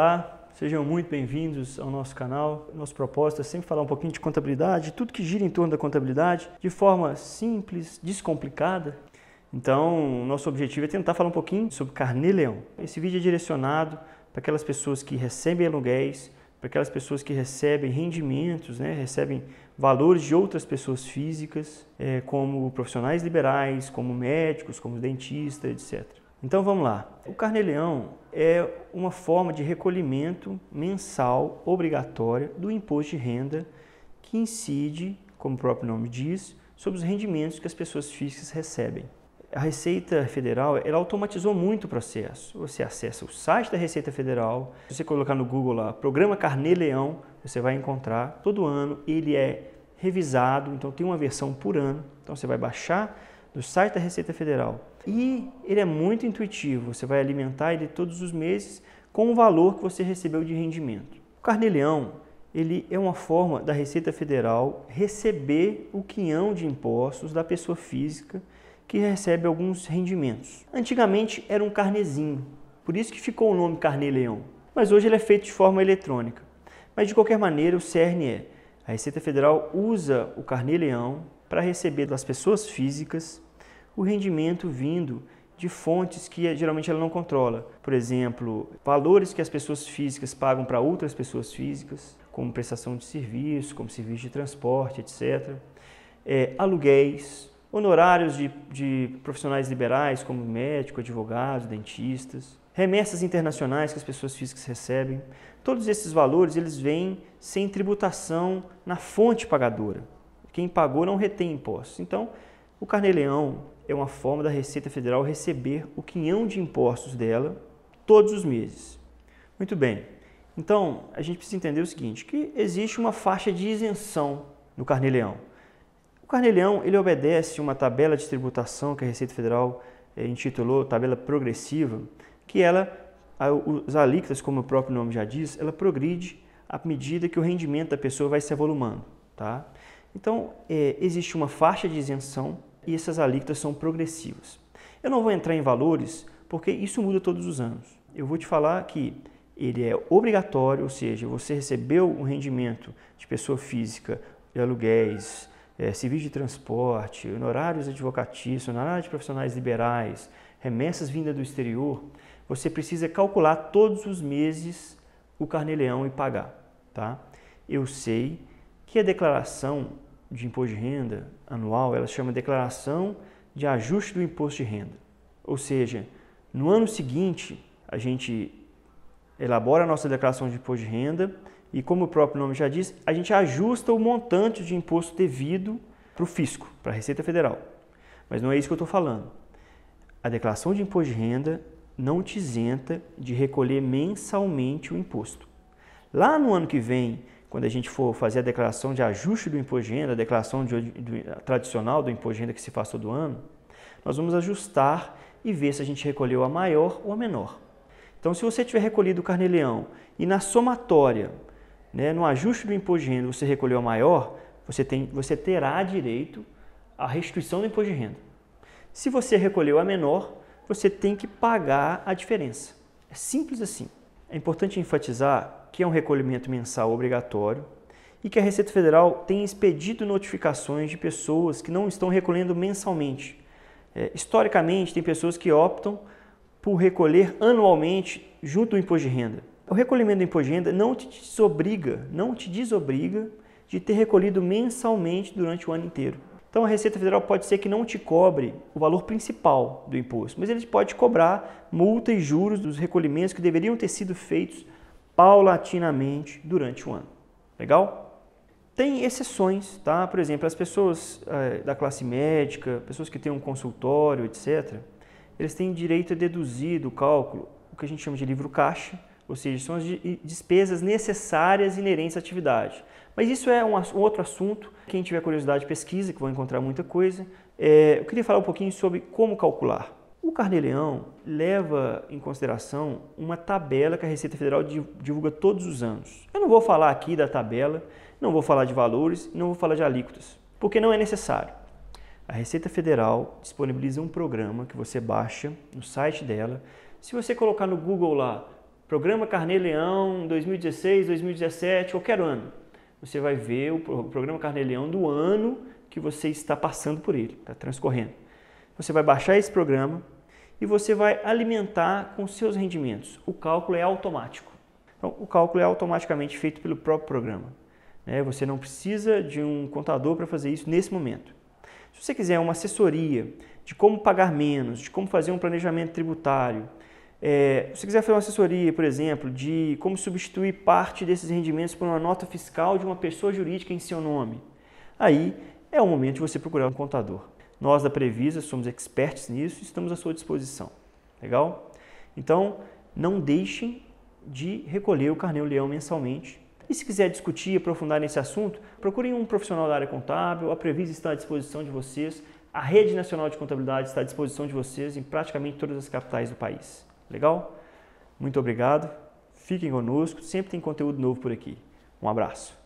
Olá, sejam muito bem-vindos ao nosso canal. Nosso propósito é sempre falar um pouquinho de contabilidade, tudo que gira em torno da contabilidade, de forma simples, descomplicada. Então, nosso objetivo é tentar falar um pouquinho sobre carne leão Esse vídeo é direcionado para aquelas pessoas que recebem aluguéis, para aquelas pessoas que recebem rendimentos, né, recebem valores de outras pessoas físicas, é, como profissionais liberais, como médicos, como dentistas, etc. Então vamos lá. O carneleão é uma forma de recolhimento mensal obrigatória do imposto de renda que incide, como o próprio nome diz, sobre os rendimentos que as pessoas físicas recebem. A Receita Federal ela automatizou muito o processo. Você acessa o site da Receita Federal, se você colocar no Google lá, Programa Carneleão, você vai encontrar. Todo ano ele é revisado, então tem uma versão por ano. Então você vai baixar do site da Receita Federal. E ele é muito intuitivo, você vai alimentar ele todos os meses com o valor que você recebeu de rendimento. O carneleão, ele é uma forma da Receita Federal receber o quinhão de impostos da pessoa física que recebe alguns rendimentos. Antigamente era um carnezinho, por isso que ficou o nome carneleão, mas hoje ele é feito de forma eletrônica. Mas de qualquer maneira, o CERN é a Receita Federal usa o carnê-leão para receber das pessoas físicas o rendimento vindo de fontes que eh, geralmente ela não controla. Por exemplo, valores que as pessoas físicas pagam para outras pessoas físicas, como prestação de serviço, como serviço de transporte, etc. É, eh, aluguéis, honorários de, de profissionais liberais, como médico, advogado, dentistas, remessas internacionais que as pessoas físicas recebem. Todos esses valores eles vêm sem tributação na fonte pagadora. Quem pagou não retém impostos. Então, o carnê-leão é uma forma da Receita Federal receber o quinhão de impostos dela todos os meses. Muito bem. Então, a gente precisa entender o seguinte, que existe uma faixa de isenção no carnê-leão. O carnê-leão, ele obedece uma tabela de tributação que a Receita Federal eh, intitulou tabela progressiva, que ela, os alíquotas, como o próprio nome já diz, ela progride à medida que o rendimento da pessoa vai se avolumando, tá? Então, é, existe uma faixa de isenção e essas alíquotas são progressivas. Eu não vou entrar em valores porque isso muda todos os anos. Eu vou te falar que ele é obrigatório, ou seja, você recebeu um rendimento de pessoa física, de aluguéis, é, de transporte, honorários advocatícios, honorários de profissionais liberais, remessas vindas do exterior, você precisa calcular todos os meses o carneleão e pagar. Tá? Eu sei que a declaração de imposto de renda anual, ela chama declaração de ajuste do imposto de renda. Ou seja, no ano seguinte, a gente elabora a nossa declaração de imposto de renda e, como o próprio nome já diz, a gente ajusta o montante de imposto devido para o fisco, para a Receita Federal. Mas não é isso que eu estou falando. A declaração de imposto de renda não te isenta de recolher mensalmente o imposto. Lá no ano que vem, quando a gente for fazer a declaração de ajuste do imposto de renda, a declaração de, do, tradicional do imposto de renda que se faz todo ano, nós vamos ajustar e ver se a gente recolheu a maior ou a menor. Então, se você tiver recolhido o carneleão e na somatória, né, no ajuste do imposto de renda, você recolheu a maior, você, tem, você terá direito à restituição do imposto de renda. Se você recolheu a menor, você tem que pagar a diferença. É simples assim. É importante enfatizar que é um recolhimento mensal obrigatório e que a Receita Federal tem expedido notificações de pessoas que não estão recolhendo mensalmente. É, historicamente, tem pessoas que optam por recolher anualmente junto do imposto de renda. O recolhimento do imposto de renda não te desobriga, não te desobriga de ter recolhido mensalmente durante o ano inteiro. Então a Receita Federal pode ser que não te cobre o valor principal do imposto, mas ele pode cobrar multa e juros dos recolhimentos que deveriam ter sido feitos paulatinamente durante o ano. Legal? Tem exceções, tá? Por exemplo, as pessoas é, da classe médica, pessoas que têm um consultório, etc., eles têm direito a deduzir do cálculo o que a gente chama de livro caixa, ou seja, são as despesas necessárias inerentes à atividade. Mas isso é um, um outro assunto. Quem tiver curiosidade, pesquisa, que vão encontrar muita coisa. É, eu queria falar um pouquinho sobre como calcular. O Carneleão leva em consideração uma tabela que a Receita Federal divulga todos os anos. Eu não vou falar aqui da tabela, não vou falar de valores, não vou falar de alíquotas, porque não é necessário. A Receita Federal disponibiliza um programa que você baixa no site dela. Se você colocar no Google lá Programa Carnê Leão 2016, 2017, qualquer ano. Você vai ver o programa Carnê Leão do ano que você está passando por ele, está transcorrendo. Você vai baixar esse programa e você vai alimentar com seus rendimentos. O cálculo é automático. Então, o cálculo é automaticamente feito pelo próprio programa. Né? Você não precisa de um contador para fazer isso nesse momento. Se você quiser uma assessoria de como pagar menos, de como fazer um planejamento tributário, é, se quiser fazer uma assessoria, por exemplo, de como substituir parte desses rendimentos por uma nota fiscal de uma pessoa jurídica em seu nome, aí é o momento de você procurar um contador. Nós da Previsa somos expertos nisso e estamos à sua disposição. Legal? Então, não deixem de recolher o Carnê Leão mensalmente. E se quiser discutir e aprofundar nesse assunto, procurem um profissional da área contábil, a Previsa está à disposição de vocês, a Rede Nacional de Contabilidade está à disposição de vocês em praticamente todas as capitais do país. Legal? Muito obrigado. Fiquem conosco. Sempre tem conteúdo novo por aqui. Um abraço.